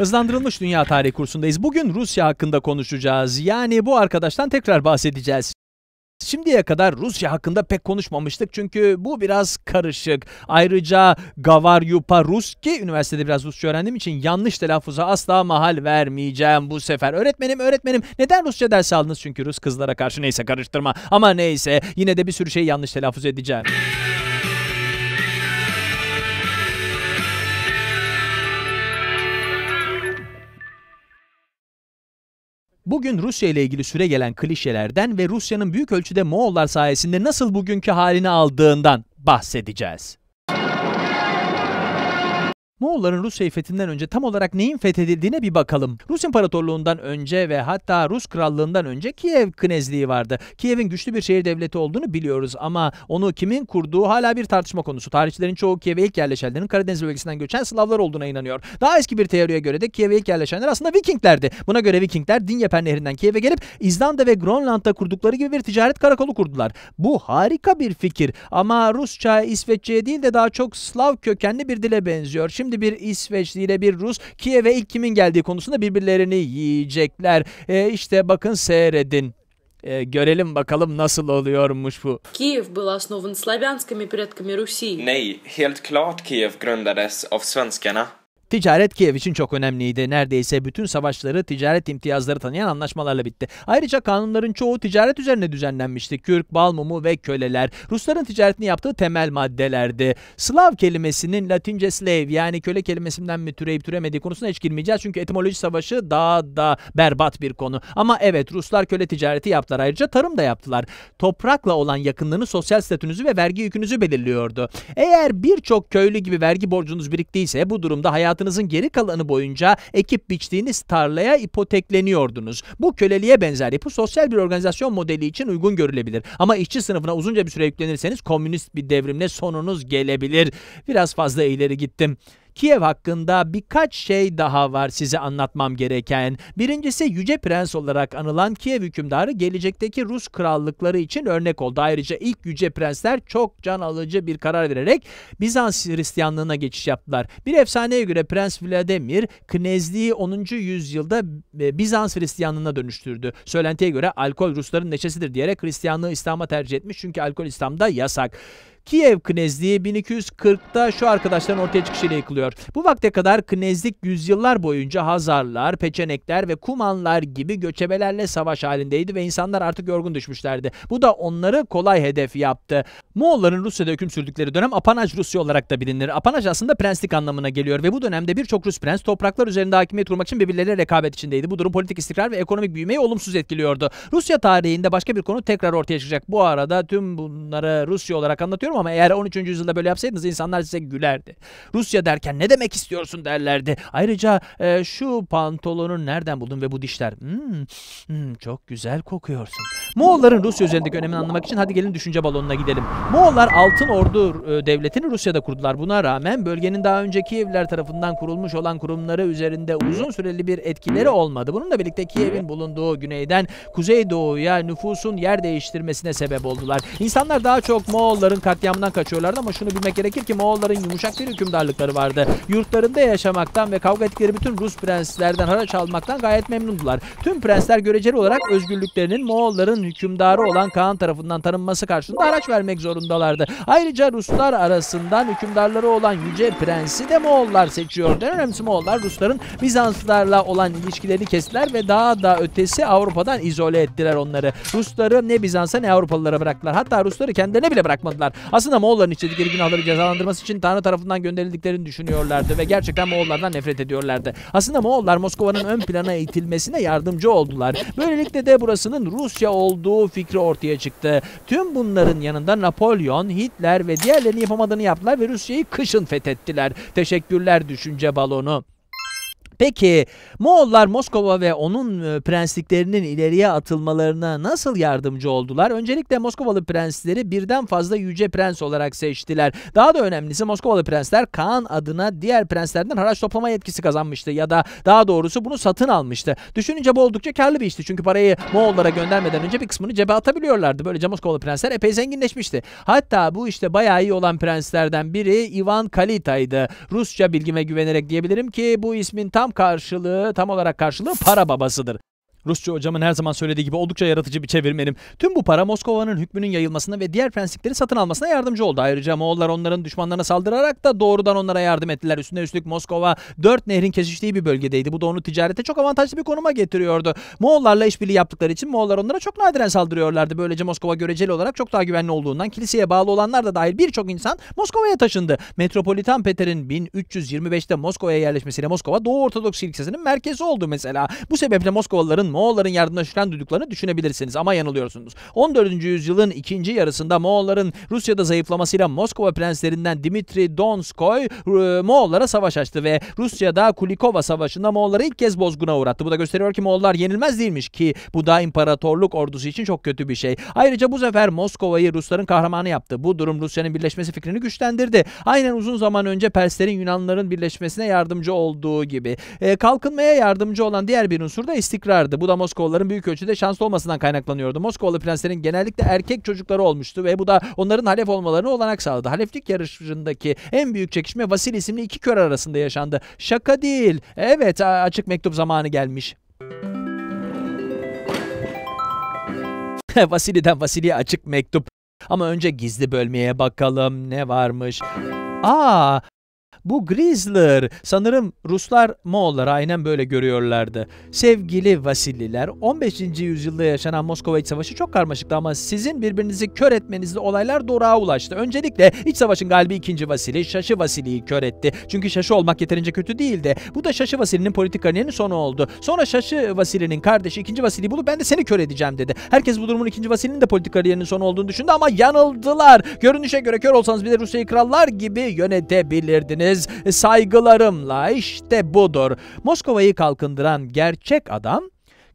Hızlandırılmış Dünya Tarihi kursundayız. Bugün Rusya hakkında konuşacağız. Yani bu arkadaştan tekrar bahsedeceğiz. Şimdiye kadar Rusya hakkında pek konuşmamıştık çünkü bu biraz karışık. Ayrıca Gavaryupa Rus ki üniversitede biraz Rusça öğrendiğim için yanlış telaffuza asla mahal vermeyeceğim bu sefer. Öğretmenim öğretmenim neden Rusça ders aldınız çünkü Rus kızlara karşı neyse karıştırma ama neyse yine de bir sürü şey yanlış telaffuz edeceğim. Bugün Rusya ile ilgili süre gelen klişelerden ve Rusya'nın büyük ölçüde Moğollar sayesinde nasıl bugünkü halini aldığından bahsedeceğiz. Moğolların Rus fethinden önce tam olarak neyin fethedildiğine bir bakalım. Rus İmparatorluğundan önce ve hatta Rus Krallığından önce Kiev Knezliği vardı. Kiev'in güçlü bir şehir devleti olduğunu biliyoruz ama onu kimin kurduğu hala bir tartışma konusu. Tarihçilerin çoğu Kiev'e ilk yerleşenlerin Karadeniz bölgesinden göçen Slavlar olduğuna inanıyor. Daha eski bir teoriye göre de Kiev'e ilk yerleşenler aslında Vikinglerdi. Buna göre Vikingler Dinyeper Nehri'nden Kiev'e gelip İzlanda ve Grönland'da kurdukları gibi bir ticaret karakolu kurdular. Bu harika bir fikir ama Rusça, İsveççe değil de daha çok Slav kökenli bir dile benziyor. Şimdi Şimdi bir İsveçli ile bir Rus Kiev'e ilk kimin geldiği konusunda birbirlerini yiyecekler. E, işte bakın seyredin. Ee, görelim bakalım nasıl oluyormuş bu. Kiev был основан славянскими предками Руси. Nej, helt klart Kiev grundades av svenskarna. Ticaret Kiev için çok önemliydi. Neredeyse bütün savaşları ticaret imtiyazları tanıyan anlaşmalarla bitti. Ayrıca kanunların çoğu ticaret üzerine düzenlenmişti. Kürk, bal mumu ve köleler Rusların ticaretini yaptığı temel maddelerdi. Slav kelimesinin Latince slave yani köle kelimesinden mi türeyip türemediği konusuna hiç girmeyeceğiz. Çünkü etimoloji savaşı daha da berbat bir konu. Ama evet Ruslar köle ticareti yaptılar. Ayrıca tarım da yaptılar. Toprakla olan yakınlığını sosyal statünüzü ve vergi yükünüzü belirliyordu. Eğer birçok köylü gibi vergi borcunuz biriktiyse bu durumda hayat hayatınızın geri kalanı boyunca ekip biçtiğiniz tarlaya ipotekleniyordunuz. Bu köleliğe benzer yapı sosyal bir organizasyon modeli için uygun görülebilir. Ama işçi sınıfına uzunca bir süre yüklenirseniz komünist bir devrimle sonunuz gelebilir. Biraz fazla ileri gittim. Kiev hakkında birkaç şey daha var size anlatmam gereken. Birincisi Yüce Prens olarak anılan Kiev hükümdarı gelecekteki Rus krallıkları için örnek oldu. Ayrıca ilk Yüce Prensler çok can alıcı bir karar vererek Bizans Hristiyanlığına geçiş yaptılar. Bir efsaneye göre Prens Vladimir knezliği 10. yüzyılda e, Bizans Hristiyanlığına dönüştürdü. Söylentiye göre alkol Rusların neşesidir diyerek Hristiyanlığı İslam'a tercih etmiş çünkü alkol İslam'da yasak. Kiev Knezliği 1240'ta şu arkadaşların ortaya çıkışıyla yıkılıyor. Bu vakte kadar Knezlik yüzyıllar boyunca Hazarlar, Peçenekler ve Kumanlar gibi göçebelerle savaş halindeydi ve insanlar artık yorgun düşmüşlerdi. Bu da onları kolay hedef yaptı. Moğolların Rusya'da hüküm sürdükleri dönem Apanaj Rusya olarak da bilinir. Apanaj aslında prenslik anlamına geliyor ve bu dönemde birçok Rus prens topraklar üzerinde hakimiyet kurmak için birbirleriyle rekabet içindeydi. Bu durum politik istikrar ve ekonomik büyümeyi olumsuz etkiliyordu. Rusya tarihinde başka bir konu tekrar ortaya çıkacak. Bu arada tüm bunları Rusya olarak anlatıyorum ama eğer 13. yüzyılda böyle yapsaydınız insanlar size gülerdi. Rusya derken ne demek istiyorsun derlerdi. Ayrıca e, şu pantolonu nereden buldun ve bu dişler? Hmm, hmm, çok güzel kokuyorsun. Moğolların Rusya üzerindeki önemini anlamak için hadi gelin düşünce balonuna gidelim. Moğollar Altın Ordu e, devletini Rusya'da kurdular. Buna rağmen bölgenin daha önce Kievler tarafından kurulmuş olan kurumları üzerinde uzun süreli bir etkileri olmadı. Bununla birlikte Kiev'in bulunduğu güneyden kuzeydoğuya nüfusun yer değiştirmesine sebep oldular. İnsanlar daha çok Moğolların katliamından kaçıyorlardı ama şunu bilmek gerekir ki Moğolların yumuşak bir hükümdarlıkları vardı. Yurtlarında yaşamaktan ve kavga ettikleri bütün Rus prenslerden haraç almaktan gayet memnundular. Tüm prensler göreceli olarak özgürlüklerinin Moğolların Osmanlı'nın hükümdarı olan Kaan tarafından tanınması karşılığında araç vermek zorundalardı. Ayrıca Ruslar arasından hükümdarları olan Yüce Prensi de Moğollar seçiyordu. En önemlisi Moğollar Rusların Bizanslılarla olan ilişkilerini kestiler ve daha da ötesi Avrupa'dan izole ettiler onları. Rusları ne Bizans'a ne Avrupalılara bıraktılar. Hatta Rusları kendilerine bile bırakmadılar. Aslında Moğolların işledikleri günahları cezalandırması için Tanrı tarafından gönderildiklerini düşünüyorlardı ve gerçekten Moğollardan nefret ediyorlardı. Aslında Moğollar Moskova'nın ön plana itilmesine yardımcı oldular. Böylelikle de burasının Rusya olduğu olduğu fikri ortaya çıktı. Tüm bunların yanında Napolyon, Hitler ve diğerlerini yapamadığını yaptılar ve Rusya'yı kışın fethettiler. Teşekkürler düşünce balonu. Peki Moğollar Moskova ve onun e, prensliklerinin ileriye atılmalarına nasıl yardımcı oldular? Öncelikle Moskovalı prensleri birden fazla yüce prens olarak seçtiler. Daha da önemlisi Moskovalı prensler Kaan adına diğer prenslerden haraç toplama yetkisi kazanmıştı ya da daha doğrusu bunu satın almıştı. Düşününce bu oldukça karlı bir işti. Çünkü parayı Moğollara göndermeden önce bir kısmını cebe atabiliyorlardı. Böylece Moskovalı prensler epey zenginleşmişti. Hatta bu işte bayağı iyi olan prenslerden biri Ivan Kalita'ydı. Rusça bilgime güvenerek diyebilirim ki bu ismin tam tam karşılığı, tam olarak karşılığı para babasıdır. Rusça hocamın her zaman söylediği gibi oldukça yaratıcı bir çevirmenim. Tüm bu para Moskova'nın hükmünün yayılmasına ve diğer prensipleri satın almasına yardımcı oldu. Ayrıca Moğollar onların düşmanlarına saldırarak da doğrudan onlara yardım ettiler. Üstüne üstlük Moskova dört nehrin kesiştiği bir bölgedeydi. Bu da onu ticarete çok avantajlı bir konuma getiriyordu. Moğollarla işbirliği yaptıkları için Moğollar onlara çok nadiren saldırıyorlardı. Böylece Moskova göreceli olarak çok daha güvenli olduğundan kiliseye bağlı olanlar da dahil birçok insan Moskova'ya taşındı. Metropolitan Peter'in 1325'te Moskova'ya yerleşmesiyle Moskova Doğu Ortodoks Kilisesi'nin merkezi oldu mesela. Bu sebeple Moskovalıların Moğolların yardımına şükran duyduklarını düşünebilirsiniz ama yanılıyorsunuz. 14. yüzyılın ikinci yarısında Moğolların Rusya'da zayıflamasıyla Moskova prenslerinden Dimitri Donskoy e, Moğollara savaş açtı ve Rusya'da Kulikova Savaşı'nda Moğolları ilk kez bozguna uğrattı. Bu da gösteriyor ki Moğollar yenilmez değilmiş ki bu da imparatorluk ordusu için çok kötü bir şey. Ayrıca bu sefer Moskova'yı Rusların kahramanı yaptı. Bu durum Rusya'nın birleşmesi fikrini güçlendirdi. Aynen uzun zaman önce Perslerin Yunanların birleşmesine yardımcı olduğu gibi. E, kalkınmaya yardımcı olan diğer bir unsur da istikrardı. Bu da Moskovluların büyük ölçüde şanslı olmasından kaynaklanıyordu. Moskovlu prenslerin genellikle erkek çocukları olmuştu ve bu da onların halef olmalarını olanak sağladı. Haleflik yarışındaki en büyük çekişme Vasil isimli iki kör arasında yaşandı. Şaka değil. Evet açık mektup zamanı gelmiş. Vasili'den Vasili'ye açık mektup. Ama önce gizli bölmeye bakalım ne varmış. Aa, bu Grizzler sanırım Ruslar Moğollar aynen böyle görüyorlardı. Sevgili Vasililer 15. yüzyılda yaşanan Moskova İç Savaşı çok karmaşıktı ama sizin birbirinizi kör etmenizle olaylar durağa ulaştı. Öncelikle İç Savaş'ın galibi 2. Vasili Şaşı Vasili'yi kör etti. Çünkü Şaşı olmak yeterince kötü değildi. Bu da Şaşı Vasili'nin politik kariyerinin sonu oldu. Sonra Şaşı Vasili'nin kardeşi 2. Vasili'yi bulup ben de seni kör edeceğim dedi. Herkes bu durumun 2. Vasili'nin de politik kariyerinin sonu olduğunu düşündü ama yanıldılar. Görünüşe göre kör olsanız bile Rusya'yı krallar gibi yönetebilirdiniz misiniz? Saygılarımla işte budur. Moskova'yı kalkındıran gerçek adam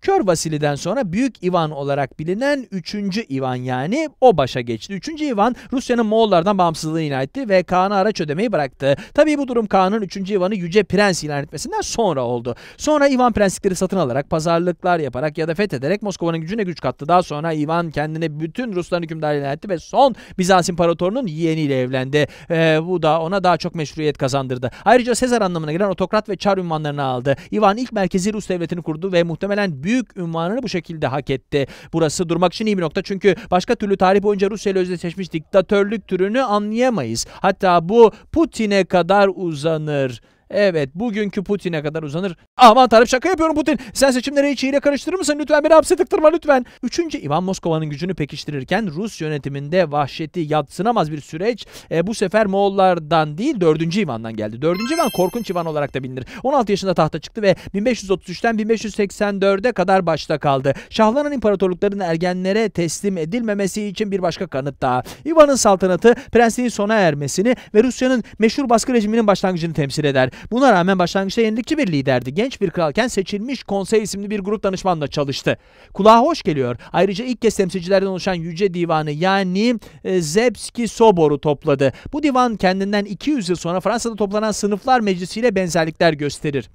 Kör Vasili'den sonra Büyük İvan olarak bilinen 3. İvan yani o başa geçti. 3. İvan Rusya'nın Moğollardan bağımsızlığı ilan etti ve Kaan'a araç ödemeyi bıraktı. Tabi bu durum Kaan'ın 3. İvan'ı Yüce Prens ilan etmesinden sonra oldu. Sonra İvan prenslikleri satın alarak, pazarlıklar yaparak ya da fethederek Moskova'nın gücüne güç kattı. Daha sonra İvan kendine bütün Rusların hükümdarı ilan etti ve son Bizans İmparatorunun yeğeniyle evlendi. Ee, bu da ona daha çok meşruiyet kazandırdı. Ayrıca Sezar anlamına gelen otokrat ve çar ünvanlarını aldı. İvan ilk merkezi Rus devletini kurdu ve muhtemelen büyük büyük ünvanını bu şekilde hak etti. Burası durmak için iyi bir nokta çünkü başka türlü tarih boyunca Rusya ile özdeşleşmiş diktatörlük türünü anlayamayız. Hatta bu Putin'e kadar uzanır. Evet bugünkü Putin'e kadar uzanır Aman tanrım şaka yapıyorum Putin. Sen seçimleri içiyle karıştırır mısın? Lütfen beni hapse tıktırma lütfen. Üçüncü İvan Moskova'nın gücünü pekiştirirken Rus yönetiminde vahşeti yatsınamaz bir süreç e, bu sefer Moğollardan değil dördüncü İvan'dan geldi. Dördüncü İvan korkunç Ivan olarak da bilinir. 16 yaşında tahta çıktı ve 1533'ten 1584'e kadar başta kaldı. Şahlanan imparatorlukların ergenlere teslim edilmemesi için bir başka kanıt daha. İvan'ın saltanatı prensliğin sona ermesini ve Rusya'nın meşhur baskı rejiminin başlangıcını temsil eder. Buna rağmen başlangıçta yenilikçi bir liderdi genç bir kralken seçilmiş konsey isimli bir grup danışmanla çalıştı. Kulağa hoş geliyor. Ayrıca ilk kez temsilcilerden oluşan Yüce Divanı yani e, Zebski Sobor'u topladı. Bu divan kendinden 200 yıl sonra Fransa'da toplanan sınıflar meclisiyle benzerlikler gösterir.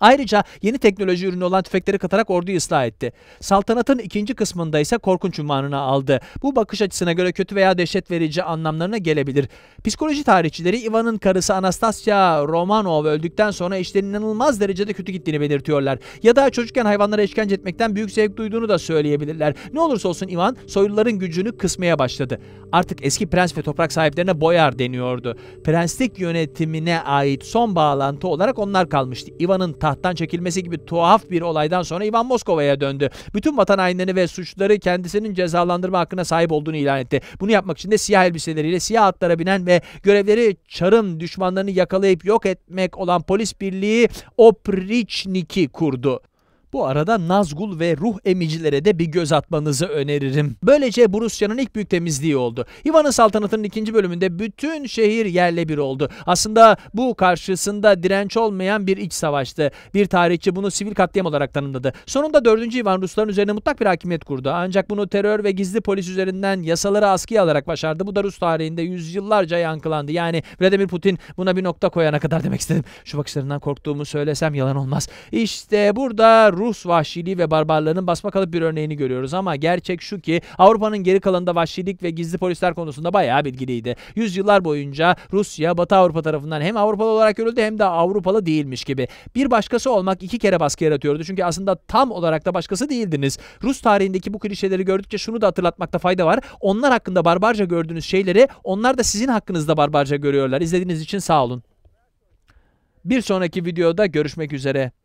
Ayrıca yeni teknoloji ürünü olan tüfekleri katarak orduyu ıslah etti. Saltanatın ikinci kısmında ise korkunç ünvanını aldı. Bu bakış açısına göre kötü veya dehşet verici anlamlarına gelebilir. Psikoloji tarihçileri Ivan'ın karısı Anastasia Romanov öldükten sonra işlerin inanılmaz derecede kötü gittiğini belirtiyorlar. Ya da çocukken hayvanlara işkence etmekten büyük zevk duyduğunu da söyleyebilirler. Ne olursa olsun Ivan soyluların gücünü kısmaya başladı. Artık eski prens ve toprak sahiplerine boyar deniyordu. Prenslik yönetimine ait son bağlantı olarak onlar kalmıştı. Ivan'ın ta tahttan çekilmesi gibi tuhaf bir olaydan sonra Ivan Moskova'ya döndü. Bütün vatan hainlerini ve suçları kendisinin cezalandırma hakkına sahip olduğunu ilan etti. Bunu yapmak için de siyah elbiseleriyle siyah atlara binen ve görevleri çarın düşmanlarını yakalayıp yok etmek olan polis birliği Oprichniki kurdu. Bu arada Nazgul ve ruh emicilere de bir göz atmanızı öneririm. Böylece bu Rusya'nın ilk büyük temizliği oldu. Ivan'ın saltanatının ikinci bölümünde bütün şehir yerle bir oldu. Aslında bu karşısında direnç olmayan bir iç savaştı. Bir tarihçi bunu sivil katliam olarak tanımladı. Sonunda 4. Ivan Rusların üzerine mutlak bir hakimiyet kurdu. Ancak bunu terör ve gizli polis üzerinden yasaları askıya alarak başardı. Bu da Rus tarihinde yüzyıllarca yankılandı. Yani Vladimir Putin buna bir nokta koyana kadar demek istedim. Şu bakışlarından korktuğumu söylesem yalan olmaz. İşte burada Rus vahşiliği ve barbarlığının basma kalıp bir örneğini görüyoruz ama gerçek şu ki Avrupa'nın geri kalanında vahşilik ve gizli polisler konusunda bayağı bilgiliydi. Yüzyıllar boyunca Rusya Batı Avrupa tarafından hem Avrupalı olarak görüldü hem de Avrupalı değilmiş gibi. Bir başkası olmak iki kere baskı yaratıyordu çünkü aslında tam olarak da başkası değildiniz. Rus tarihindeki bu klişeleri gördükçe şunu da hatırlatmakta fayda var. Onlar hakkında barbarca gördüğünüz şeyleri onlar da sizin hakkınızda barbarca görüyorlar. İzlediğiniz için sağ olun. Bir sonraki videoda görüşmek üzere.